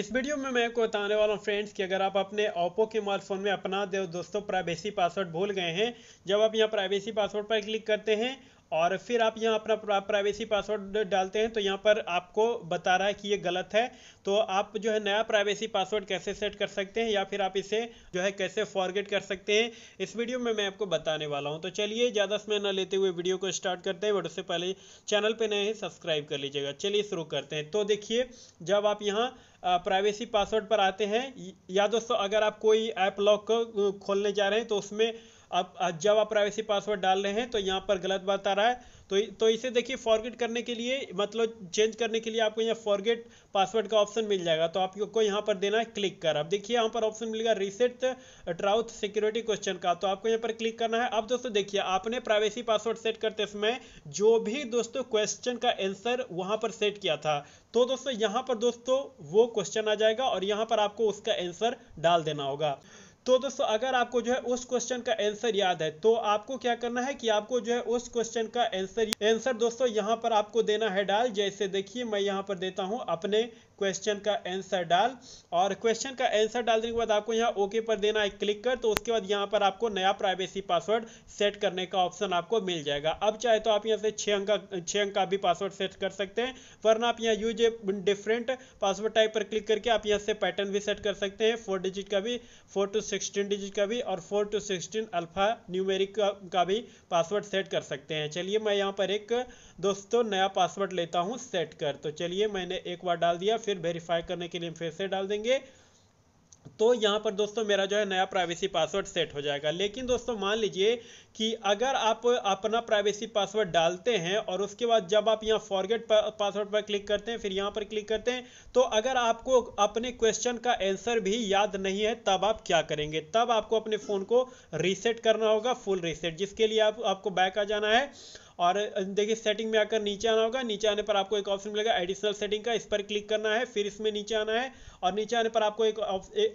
इस वीडियो में मैं आपको बताने वाला हूँ फ्रेंड्स कि अगर आप अपने ओप्पो के मोबाइल फ़ोन में अपना दोस्तों प्राइवेसी पासवर्ड भूल गए हैं जब आप यहाँ प्राइवेसी पासवर्ड पर क्लिक करते हैं और फिर आप यहाँ अपना प्राइवेसी पासवर्ड डालते हैं तो यहाँ पर आपको बता रहा है कि ये गलत है तो आप जो है नया प्राइवेसी पासवर्ड कैसे सेट कर सकते हैं या फिर आप इसे जो है कैसे फॉरगेट कर सकते हैं इस वीडियो में मैं आपको बताने वाला हूँ तो चलिए ज़्यादा समय न लेते हुए वीडियो को स्टार्ट करते हैं बट उससे पहले चैनल पर नए हैं सब्सक्राइब कर लीजिएगा चलिए शुरू करते हैं तो देखिए जब आप यहाँ प्राइवेसी पासवर्ड पर आते हैं या दोस्तों अगर आप कोई ऐप लॉक खोलने जा रहे हैं तो उसमें आप जब आप प्राइवेसी पासवर्ड डाल रहे हैं तो यहाँ पर गलत बात आ रहा है तो तो इसे देखिए फॉरगेट करने के लिए मतलब चेंज करने के लिए आपको यहाँ फॉरगेट पासवर्ड का ऑप्शन मिल जाएगा तो आपको यहाँ पर देना है क्लिक कर अब देखिए यहाँ पर ऑप्शन मिलेगा रिसेट ट्राउथ सिक्योरिटी क्वेश्चन का तो आपको यहाँ पर क्लिक करना है अब दोस्तों देखिए आपने प्राइवेसी पासवर्ड सेट करते समय जो भी दोस्तों क्वेश्चन का एंसर वहाँ पर सेट किया था तो दोस्तों यहाँ पर दोस्तों वो क्वेश्चन आ जाएगा और यहाँ पर आपको उसका एंसर डाल देना होगा तो दोस्तों अगर आपको जो है उस क्वेश्चन का आंसर याद है तो आपको क्या करना है कि आपको जो है उस क्वेश्चन का आंसर आंसर दोस्तों यहाँ पर आपको देना है डाल जैसे देखिए मैं यहाँ पर देता हूं अपने क्वेश्चन का आंसर डाल और क्वेश्चन का आंसर डाल देने के बाद आपको यहाँ ओके पर देना है क्लिक कर तो उसके बाद यहाँ पर आपको नया प्राइवेसी पासवर्ड सेट करने का ऑप्शन आपको मिल जाएगा अब चाहे तो आप यहाँ से छः अंक का छः अंक का भी पासवर्ड सेट कर सकते हैं वरना आप यहाँ यूज डिफरेंट पासवर्ड टाइप पर क्लिक करके आप यहाँ से पैटर्न भी सेट कर सकते हैं फोर डिजिट का भी फोर टू सिक्सटीन डिजिट का भी और four to sixteen alpha numeric का, का भी पासवर्ड सेट कर सकते हैं चलिए मैं यहाँ पर एक दोस्तों नया पासवर्ड लेता हूँ सेट कर तो चलिए मैंने एक बार डाल दिया फिर वेरीफाई करने के लिए हम फिर से डाल देंगे तो यहाँ पर दोस्तों मेरा जो है नया प्राइवेसी पासवर्ड सेट हो जाएगा लेकिन दोस्तों मान लीजिए कि अगर आप अपना प्राइवेसी पासवर्ड डालते हैं और उसके बाद जब आप यहाँ फॉरगेट पासवर्ड पर क्लिक करते हैं फिर यहाँ पर क्लिक करते हैं तो अगर आपको अपने क्वेश्चन का आंसर भी याद नहीं है तब आप क्या करेंगे तब आपको अपने फ़ोन को रीसेट करना होगा फुल रीसेट जिसके लिए आप, आपको बैक आ जाना है और देखिए सेटिंग में आकर नीचे आना होगा नीचे आने पर आपको एक ऑप्शन मिलेगा एडिशनल सेटिंग का इस पर क्लिक करना है फिर इसमें नीचे आना है और नीचे आने पर आपको एक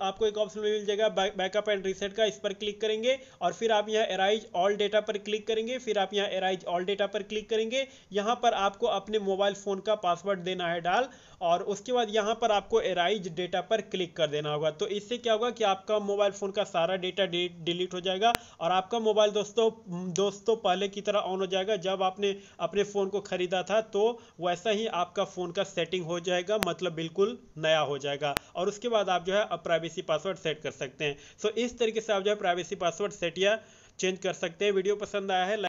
आपको एक ऑप्शन मिल जाएगा बैकअप एंड रीसेट का इस पर क्लिक करेंगे और फिर आप यहाँ एराइज ऑल डेटा पर क्लिक करेंगे फिर आप यहाँ एराइज ऑल डेटा पर क्लिक करेंगे यहाँ पर आपको अपने मोबाइल फ़ोन का पासवर्ड देना है डाल और उसके बाद यहाँ पर आपको एराइज डेटा पर क्लिक कर देना होगा तो इससे क्या होगा कि आपका मोबाइल फ़ोन का सारा डेटा डिलीट हो जाएगा और आपका मोबाइल दोस्तों दोस्तों पहले की तरह ऑन हो जाएगा जब आपने अपने फ़ोन को ख़रीदा था तो वैसा ही आपका फ़ोन का सेटिंग हो जाएगा मतलब बिल्कुल नया हो जाएगा और उसके बाद आप जो है अब प्राइवेसी पासवर्ड सेट कर सकते हैं सो इस तरीके से आप जो है प्राइवेसी पासवर्ड सेट या चेंज कर सकते हैं वीडियो पसंद आया है